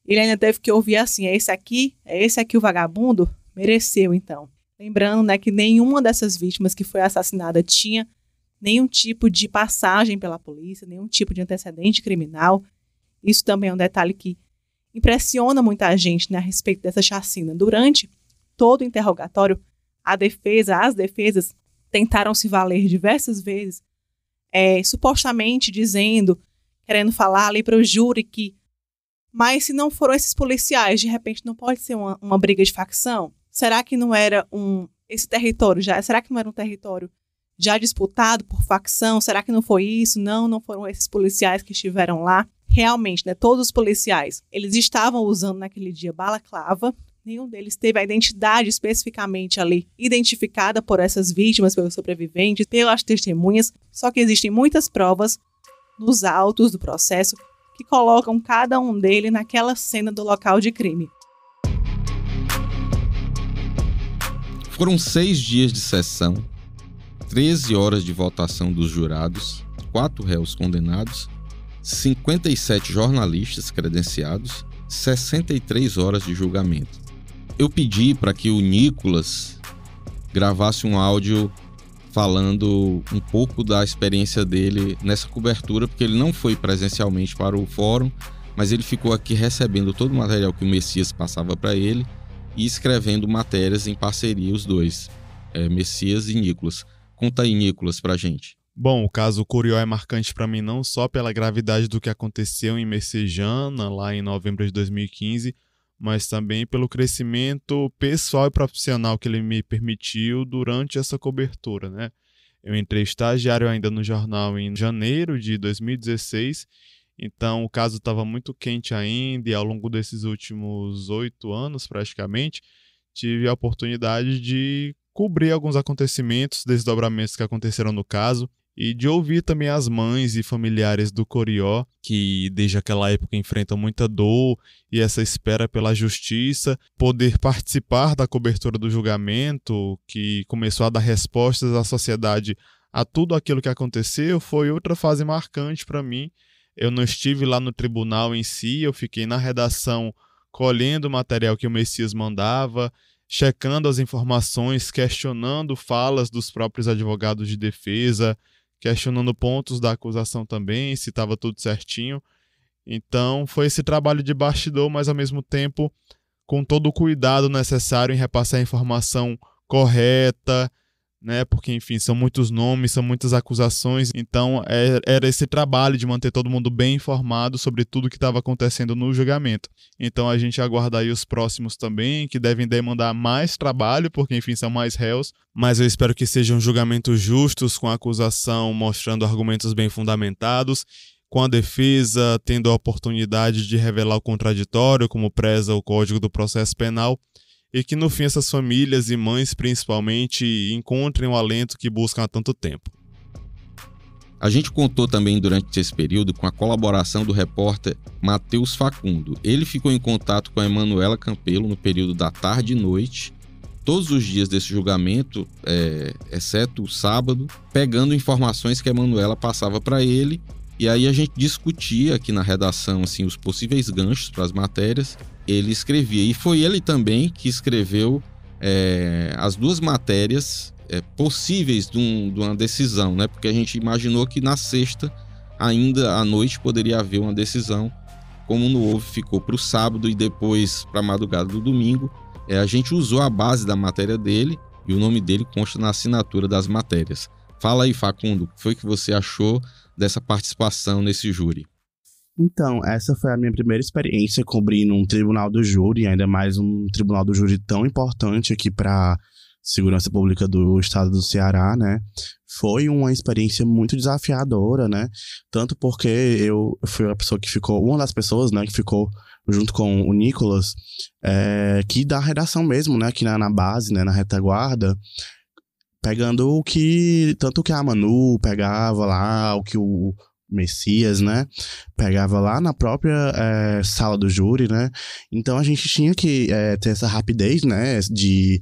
Ele ainda teve que ouvir assim: é esse aqui? É esse aqui o vagabundo? Mereceu, então. Lembrando né, que nenhuma dessas vítimas que foi assassinada tinha nenhum tipo de passagem pela polícia, nenhum tipo de antecedente criminal. Isso também é um detalhe que impressiona muita gente né, a respeito dessa chacina. Durante todo o interrogatório, a defesa, as defesas tentaram se valer diversas vezes, é, supostamente dizendo, querendo falar ali para o júri que, mas se não foram esses policiais, de repente não pode ser uma, uma briga de facção? Será que não era um esse território já? Será que não era um território já disputado por facção, será que não foi isso? Não, não foram esses policiais que estiveram lá. Realmente, né, todos os policiais, eles estavam usando naquele dia balaclava, nenhum deles teve a identidade especificamente ali identificada por essas vítimas, pelos sobreviventes, pelas testemunhas, só que existem muitas provas nos autos do processo que colocam cada um deles naquela cena do local de crime. Foram seis dias de sessão, 13 horas de votação dos jurados, quatro réus condenados, 57 jornalistas credenciados, 63 horas de julgamento. Eu pedi para que o Nicolas gravasse um áudio falando um pouco da experiência dele nessa cobertura, porque ele não foi presencialmente para o fórum, mas ele ficou aqui recebendo todo o material que o Messias passava para ele e escrevendo matérias em parceria os dois, é, Messias e Nicolas. Conta aí, Nicolas, pra gente. Bom, o caso Curió é marcante para mim não só pela gravidade do que aconteceu em Messejana, lá em novembro de 2015, mas também pelo crescimento pessoal e profissional que ele me permitiu durante essa cobertura, né? Eu entrei estagiário ainda no jornal em janeiro de 2016, então o caso estava muito quente ainda e ao longo desses últimos oito anos, praticamente, tive a oportunidade de cobrir alguns acontecimentos, desdobramentos que aconteceram no caso, e de ouvir também as mães e familiares do Corió, que desde aquela época enfrentam muita dor e essa espera pela justiça, poder participar da cobertura do julgamento, que começou a dar respostas à sociedade a tudo aquilo que aconteceu, foi outra fase marcante para mim. Eu não estive lá no tribunal em si, eu fiquei na redação colhendo o material que o Messias mandava, checando as informações, questionando falas dos próprios advogados de defesa, questionando pontos da acusação também, se estava tudo certinho. Então, foi esse trabalho de bastidor, mas ao mesmo tempo com todo o cuidado necessário em repassar a informação correta, né? Porque, enfim, são muitos nomes, são muitas acusações. Então, é, era esse trabalho de manter todo mundo bem informado sobre tudo o que estava acontecendo no julgamento. Então, a gente aguarda aí os próximos também, que devem demandar mais trabalho, porque, enfim, são mais réus. Mas eu espero que sejam julgamentos justos, com a acusação mostrando argumentos bem fundamentados com a defesa tendo a oportunidade de revelar o contraditório, como preza o Código do Processo Penal, e que no fim essas famílias e mães principalmente encontrem o alento que buscam há tanto tempo. A gente contou também durante esse período com a colaboração do repórter Matheus Facundo. Ele ficou em contato com a Emanuela Campelo no período da tarde e noite, todos os dias desse julgamento, é, exceto o sábado, pegando informações que a Emanuela passava para ele. E aí a gente discutia aqui na redação assim os possíveis ganchos para as matérias ele escrevia. E foi ele também que escreveu é, as duas matérias é, possíveis de, um, de, uma decisão, né? Porque a gente imaginou que na sexta, ainda à noite, poderia haver uma decisão. Como não houve, ficou para o sábado e depois para a madrugada do domingo. É, a gente usou a base da matéria dele e o nome dele consta na assinatura das matérias. Fala aí, Facundo, o que foi que você achou dessa participação nesse júri? Então, essa foi a minha primeira experiência cobrindo um tribunal do júri, ainda mais um tribunal do júri tão importante aqui para segurança pública do estado do Ceará, né? Foi uma experiência muito desafiadora, né? Tanto porque eu fui a pessoa que ficou, uma das pessoas, né, que ficou junto com o Nicolas, é, que da redação mesmo, né, aqui na, na base, né, na retaguarda, pegando o que, tanto o que a Manu pegava lá, o que o, Messias, né? Pegava lá na própria é, sala do júri, né? Então a gente tinha que é, ter essa rapidez, né? De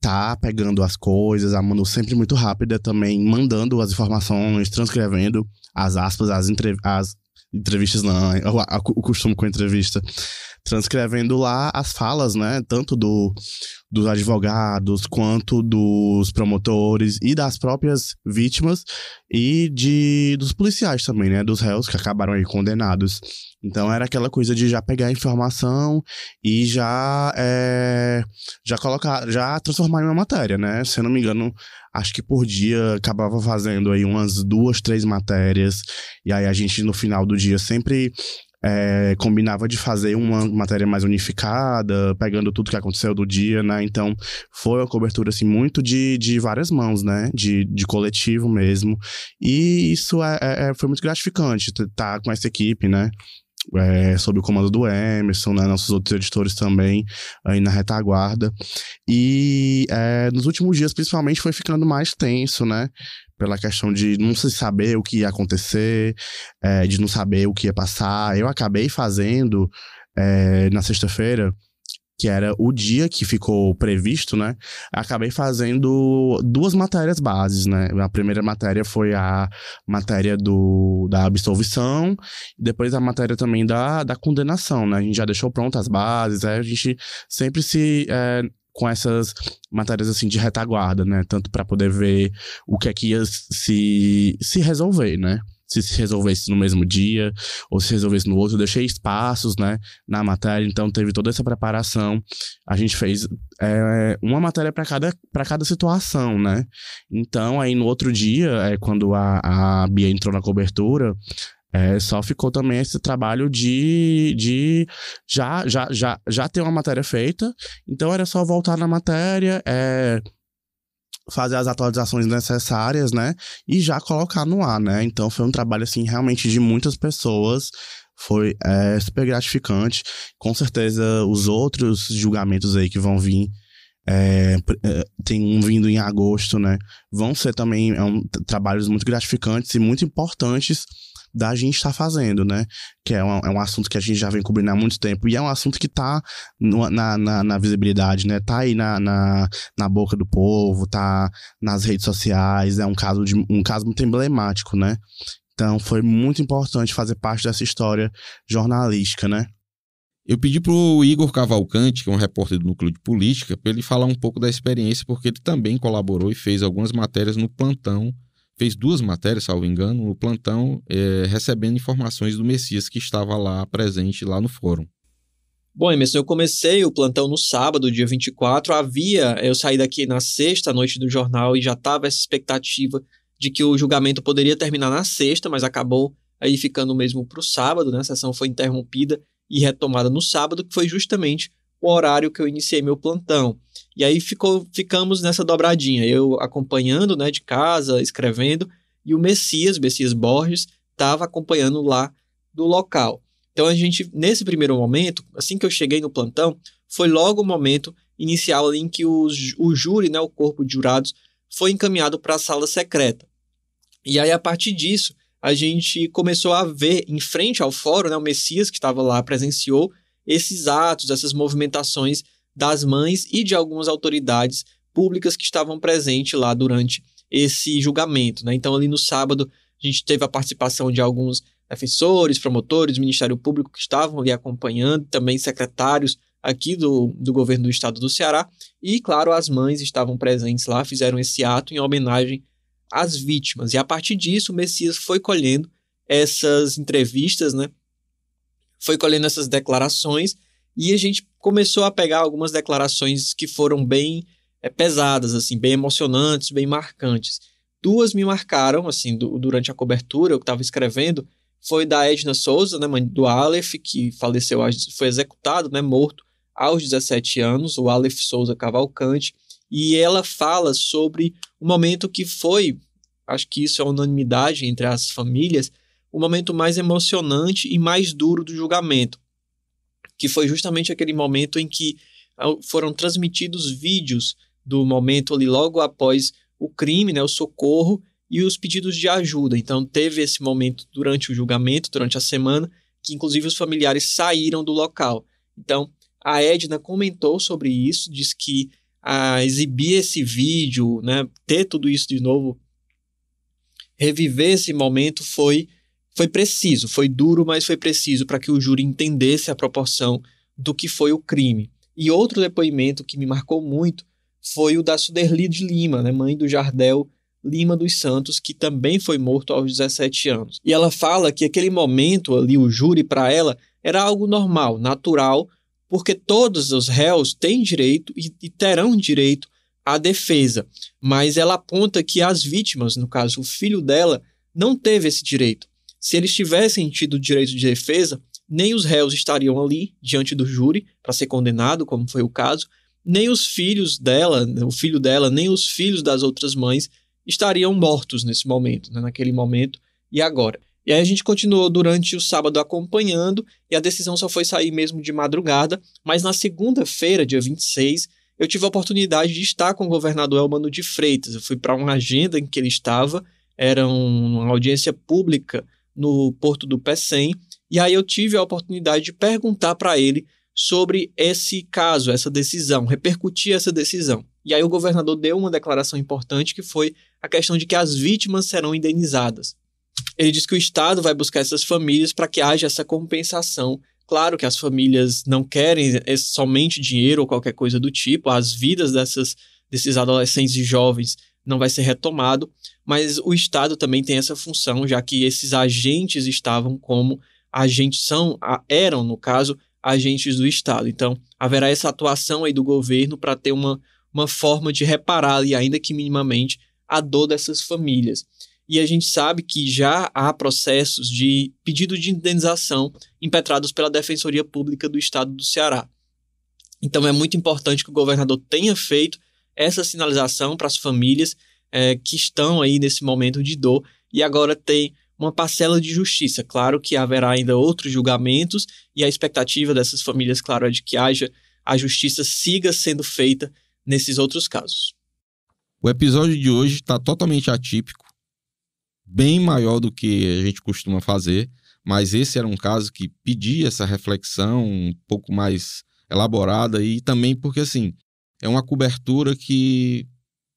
tá pegando as coisas, a Manu sempre muito rápida também, mandando as informações, transcrevendo as aspas, as, as entrevistas, não, é, o, o costume com a entrevista, transcrevendo lá as falas, né? Tanto do dos advogados, quanto dos promotores e das próprias vítimas e de dos policiais também, né, dos réus que acabaram aí condenados. Então era aquela coisa de já pegar a informação e já é, já colocar, já transformar em uma matéria, né? Se eu não me engano, acho que por dia acabava fazendo aí umas duas, três matérias e aí a gente no final do dia sempre é, combinava de fazer uma matéria mais unificada, pegando tudo que aconteceu do dia, né? Então, foi uma cobertura, assim, muito de, de várias mãos, né? De, de coletivo mesmo. E isso é, é, é foi muito gratificante, estar tá com essa equipe, né? É, sob o comando do Emerson, né, nossos outros editores também, aí na retaguarda. E é, nos últimos dias, principalmente, foi ficando mais tenso, né? pela questão de não se saber o que ia acontecer, é, de não saber o que ia passar. Eu acabei fazendo é, na sexta-feira, que era o dia que ficou previsto, né? Acabei fazendo duas matérias bases, né? A primeira matéria foi a matéria do, da absolvição, depois a matéria também da, da condenação, né? A gente já deixou prontas as bases, né? a gente sempre se é, com essas matérias assim de retaguarda, né? Tanto para poder ver o que é que ia se, se resolver, né? Se se resolvesse no mesmo dia ou se resolvesse no outro, eu deixei espaços, né? Na matéria, então teve toda essa preparação. A gente fez é, uma matéria para cada para cada situação, né? Então aí no outro dia, é, quando a, a Bia entrou na cobertura, é, só ficou também esse trabalho de, de já, já, já, já ter uma matéria feita, então era só voltar na matéria, é, fazer as atualizações necessárias, né? E já colocar no ar, né? Então foi um trabalho, assim, realmente de muitas pessoas, foi é, super gratificante. Com certeza os outros julgamentos aí que vão vir. É, é tem um vindo em agosto, né? Vão ser também é um, trabalhos muito gratificantes e muito importantes da gente estar tá fazendo, né? Que é um, é um assunto que a gente já vem cobrindo há muito tempo e é um assunto que tá no, na, na, na, visibilidade, né? Tá aí na, na, na, boca do povo, tá nas redes sociais, é um caso, de, um caso muito emblemático, né? Então foi muito importante fazer parte dessa história jornalística, né? Eu pedi para o Igor Cavalcante, que é um repórter do Núcleo de Política, para ele falar um pouco da experiência, porque ele também colaborou e fez algumas matérias no plantão fez duas matérias, salvo engano, no plantão, é, recebendo informações do Messias que estava lá presente lá no fórum. Bom, Emerson, eu comecei o plantão no sábado, dia 24. Havia, eu saí daqui na sexta noite do jornal e já estava essa expectativa de que o julgamento poderia terminar na sexta, mas acabou aí ficando mesmo para o sábado, né? A sessão foi interrompida e retomada no sábado, que foi justamente o horário que eu iniciei meu plantão. E aí ficou, ficamos nessa dobradinha, eu acompanhando, né, de casa, escrevendo, e o Messias, Messias Borges, estava acompanhando lá do local. Então a gente, nesse primeiro momento, assim que eu cheguei no plantão, foi logo o momento inicial em que o, o júri, né, o corpo de jurados, foi encaminhado para a sala secreta. E aí, a partir disso, a gente começou a ver em frente ao fórum, né, o Messias que estava lá presenciou, esses atos, essas movimentações das mães e de algumas autoridades públicas que estavam presentes lá durante esse julgamento. Né? Então, ali no sábado, a gente teve a participação de alguns defensores, promotores, Ministério Público que estavam ali acompanhando, também secretários aqui do, do governo do estado do Ceará. E, claro, as mães estavam presentes lá, fizeram esse ato em homenagem às vítimas. E a partir disso, o Messias foi colhendo essas entrevistas, né? foi colhendo essas declarações e a gente começou a pegar algumas declarações que foram bem é, pesadas, assim, bem emocionantes, bem marcantes. Duas me marcaram, assim, do, durante a cobertura, eu estava escrevendo, foi da Edna Souza, né, mãe do Aleph, que faleceu, foi executado, né, morto aos 17 anos, o Aleph Souza Cavalcante, e ela fala sobre o momento que foi, acho que isso é unanimidade entre as famílias, o momento mais emocionante e mais duro do julgamento, que foi justamente aquele momento em que ah, foram transmitidos vídeos do momento ali logo após o crime, né, o socorro e os pedidos de ajuda. Então teve esse momento durante o julgamento, durante a semana, que inclusive os familiares saíram do local. Então a Edna comentou sobre isso, diz que a ah, exibir esse vídeo, né, ter tudo isso de novo, reviver esse momento foi foi preciso, foi duro, mas foi preciso para que o júri entendesse a proporção do que foi o crime. E outro depoimento que me marcou muito foi o da Suderli de Lima, né, mãe do Jardel Lima dos Santos, que também foi morto aos 17 anos. E ela fala que aquele momento ali, o júri para ela, era algo normal, natural, porque todos os réus têm direito e, e terão direito à defesa. Mas ela aponta que as vítimas, no caso o filho dela, não teve esse direito. Se eles tivessem tido direito de defesa, nem os réus estariam ali diante do júri para ser condenado, como foi o caso, nem os filhos dela, o filho dela, nem os filhos das outras mães estariam mortos nesse momento, né, naquele momento e agora. E aí a gente continuou durante o sábado acompanhando e a decisão só foi sair mesmo de madrugada, mas na segunda-feira, dia 26, eu tive a oportunidade de estar com o governador Elmano de Freitas. Eu fui para uma agenda em que ele estava, era uma audiência pública no porto do Pecém, e aí eu tive a oportunidade de perguntar para ele sobre esse caso, essa decisão, repercutir essa decisão. E aí o governador deu uma declaração importante que foi a questão de que as vítimas serão indenizadas. Ele disse que o Estado vai buscar essas famílias para que haja essa compensação. Claro que as famílias não querem é, somente dinheiro ou qualquer coisa do tipo, as vidas dessas, desses adolescentes e jovens não vai ser retomado, mas o Estado também tem essa função, já que esses agentes estavam como agentes são, eram, no caso, agentes do Estado. Então, haverá essa atuação aí do governo para ter uma, uma forma de reparar e ainda que minimamente, a dor dessas famílias. E a gente sabe que já há processos de pedido de indenização impetrados pela Defensoria Pública do Estado do Ceará. Então, é muito importante que o governador tenha feito essa sinalização para as famílias é, que estão aí nesse momento de dor e agora tem uma parcela de justiça. Claro que haverá ainda outros julgamentos e a expectativa dessas famílias, claro, é de que haja a justiça siga sendo feita nesses outros casos. O episódio de hoje está totalmente atípico, bem maior do que a gente costuma fazer, mas esse era um caso que pedia essa reflexão um pouco mais elaborada e também porque assim é uma cobertura que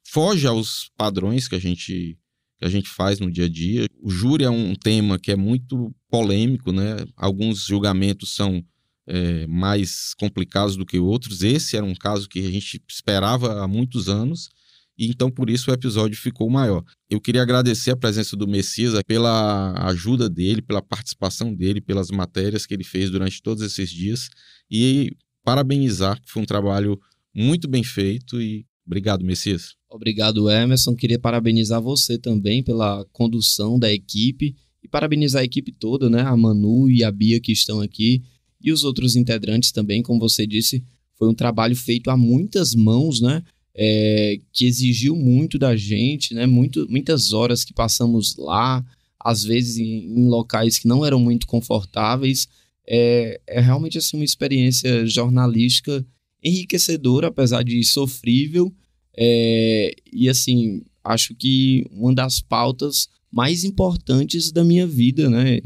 foge aos padrões que a gente que a gente faz no dia a dia. O júri é um tema que é muito polêmico, né? Alguns julgamentos são é, mais complicados do que outros. Esse era um caso que a gente esperava há muitos anos e então por isso o episódio ficou maior. Eu queria agradecer a presença do Messias pela ajuda dele, pela participação dele, pelas matérias que ele fez durante todos esses dias e parabenizar que foi um trabalho muito bem feito e obrigado, Messias. Obrigado, Emerson. Queria parabenizar você também pela condução da equipe e parabenizar a equipe toda, né? A Manu e a Bia que estão aqui e os outros integrantes também, como você disse, foi um trabalho feito a muitas mãos, né? É, que exigiu muito da gente, né? Muito, muitas horas que passamos lá, às vezes em, em locais que não eram muito confortáveis. É, é realmente assim uma experiência jornalística enriquecedora, apesar de sofrível. É, e assim, acho que uma das pautas mais importantes da minha vida, né,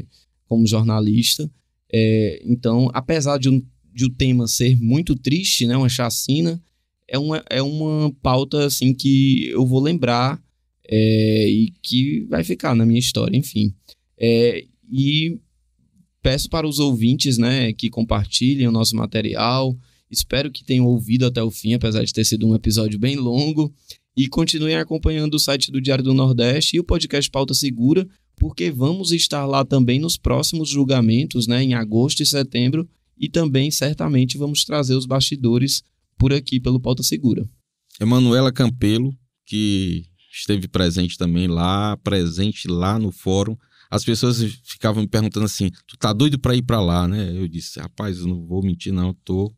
como jornalista. É, então, apesar de, um, de o tema ser muito triste, né, uma chacina, é uma, é uma pauta assim que eu vou lembrar é, e que vai ficar na minha história, enfim. É, e peço para os ouvintes, né, que compartilhem o nosso material, Espero que tenham ouvido até o fim, apesar de ter sido um episódio bem longo. E continuem acompanhando o site do Diário do Nordeste e o podcast Pauta Segura, porque vamos estar lá também nos próximos julgamentos, né, em agosto e setembro, e também certamente vamos trazer os bastidores por aqui pelo Pauta Segura. Emanuela Campelo, que esteve presente também lá, presente lá no fórum. As pessoas ficavam me perguntando assim: "Tu tá doido para ir para lá, né?" Eu disse: "Rapaz, não vou mentir não, tô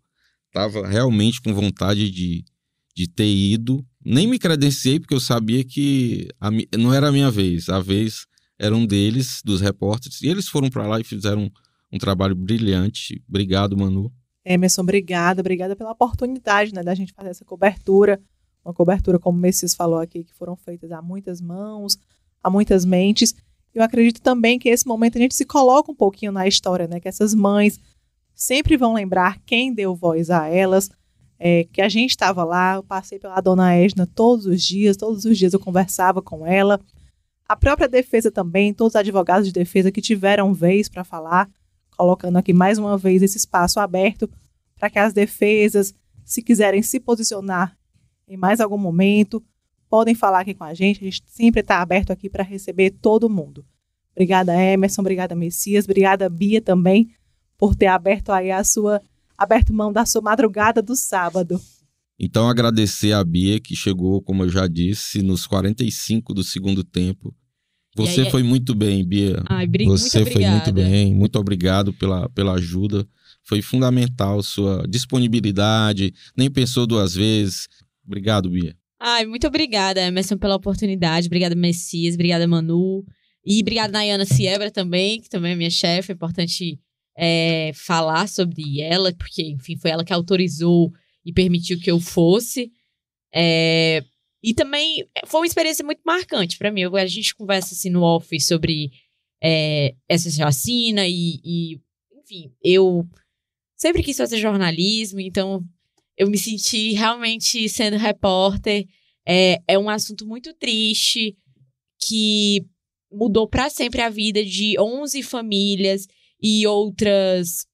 estava realmente com vontade de, de ter ido. Nem me credenciei, porque eu sabia que a, não era a minha vez. A vez era um deles, dos repórteres. E eles foram para lá e fizeram um, um trabalho brilhante. Obrigado, Manu. Emerson, obrigada. Obrigada pela oportunidade né, da gente fazer essa cobertura. Uma cobertura, como o Messias falou aqui, que foram feitas a muitas mãos, a muitas mentes. Eu acredito também que esse momento a gente se coloca um pouquinho na história, né? Que essas mães, sempre vão lembrar quem deu voz a elas, é, que a gente estava lá, eu passei pela dona Edna todos os dias, todos os dias eu conversava com ela. A própria defesa também, todos os advogados de defesa que tiveram vez para falar, colocando aqui mais uma vez esse espaço aberto para que as defesas, se quiserem se posicionar em mais algum momento, podem falar aqui com a gente. A gente sempre está aberto aqui para receber todo mundo. Obrigada, Emerson. Obrigada, Messias. Obrigada, Bia também por ter aberto aí a sua aberto mão da sua madrugada do sábado. Então agradecer a Bia que chegou, como eu já disse, nos 45 do segundo tempo. Você aí, é- foi muito bem, Bia. Ai, brin- Você muito foi muito bem. Muito obrigado pela, pela ajuda. Foi fundamental sua disponibilidade, nem pensou duas vezes. Obrigado, Bia. Ai, muito obrigada, Emerson, pela oportunidade. Obrigada, Messias. Obrigada, Manu. E obrigada, Nayana Siebra também, que também é minha chefe. É importante é, falar sobre ela, porque, enfim, foi ela que autorizou e permitiu que eu fosse. É, e também eh, foi uma experiência muito marcante para mim. A gente conversa assim no off sobre é, essa vacina e, e, enfim, eu sempre quis fazer jornalismo, então eu me senti realmente sendo repórter. É, é um assunto muito triste que mudou para sempre a vida de 11 famílias e outras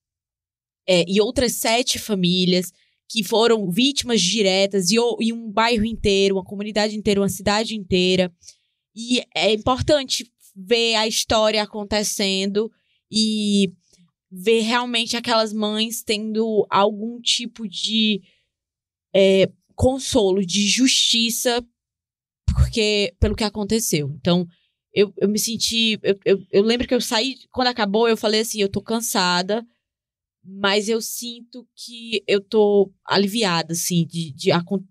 é, e outras sete famílias que foram vítimas diretas e, e um bairro inteiro, uma comunidade inteira, uma cidade inteira. E é importante ver a história acontecendo e ver realmente aquelas mães tendo algum tipo de é, consolo, de justiça porque pelo que aconteceu. Então, eu, eu me senti. Eu, eu, eu lembro que eu saí, quando acabou, eu falei assim: eu tô cansada, mas eu sinto que eu tô aliviada, assim, de, de,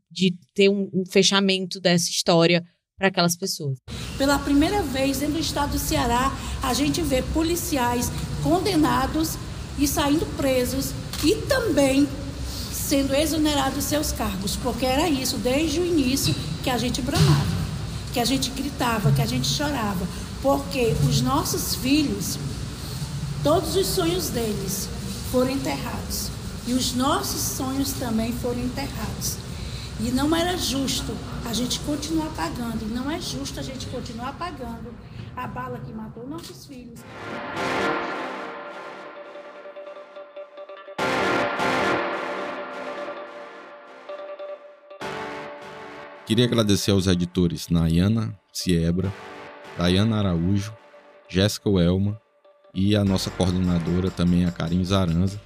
de ter um, um fechamento dessa história para aquelas pessoas. Pela primeira vez dentro do estado do Ceará, a gente vê policiais condenados e saindo presos e também sendo exonerados seus cargos, porque era isso desde o início que a gente bramava que a gente gritava, que a gente chorava, porque os nossos filhos, todos os sonhos deles foram enterrados e os nossos sonhos também foram enterrados. E não era justo a gente continuar pagando, não é justo a gente continuar pagando a bala que matou nossos filhos. Queria agradecer aos editores Nayana Siebra, Dayana Araújo, Jéssica Welma e a nossa coordenadora também, a Karim Zaranza.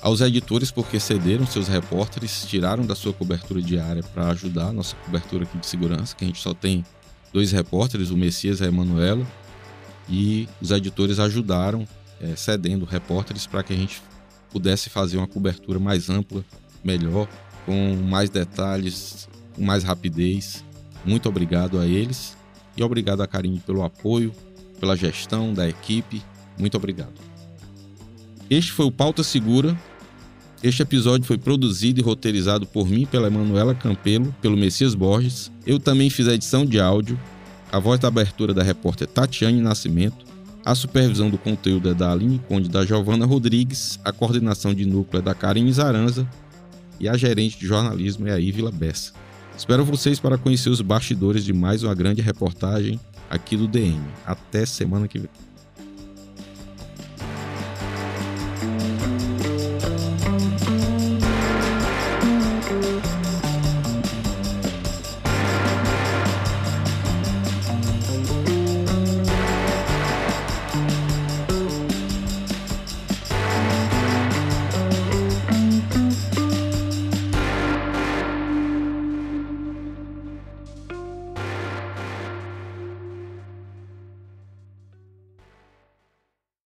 Aos editores porque cederam seus repórteres, tiraram da sua cobertura diária para ajudar a nossa cobertura aqui de segurança, que a gente só tem dois repórteres, o Messias e a Emanuela, e os editores ajudaram é, cedendo repórteres para que a gente pudesse fazer uma cobertura mais ampla, melhor, com mais detalhes, com mais rapidez. Muito obrigado a eles e obrigado a Karine pelo apoio, pela gestão da equipe. Muito obrigado. Este foi o Pauta Segura. Este episódio foi produzido e roteirizado por mim, pela Emanuela Campelo, pelo Messias Borges. Eu também fiz a edição de áudio, a voz da abertura da repórter Tatiane Nascimento, a supervisão do conteúdo é da Aline Conde da Giovana Rodrigues, a coordenação de núcleo é da Karine Zaranza e a gerente de jornalismo é a Ivila Bessa. Espero vocês para conhecer os bastidores de mais uma grande reportagem aqui do DM. Até semana que vem.